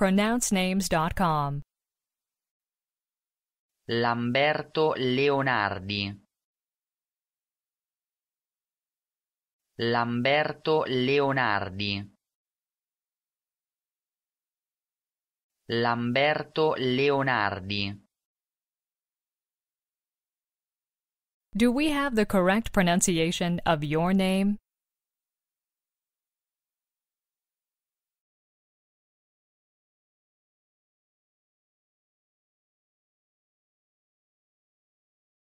pronouncenames.com. Lamberto Leonardi. Lamberto Leonardi. Lamberto Leonardi. Do we have the correct pronunciation of your name?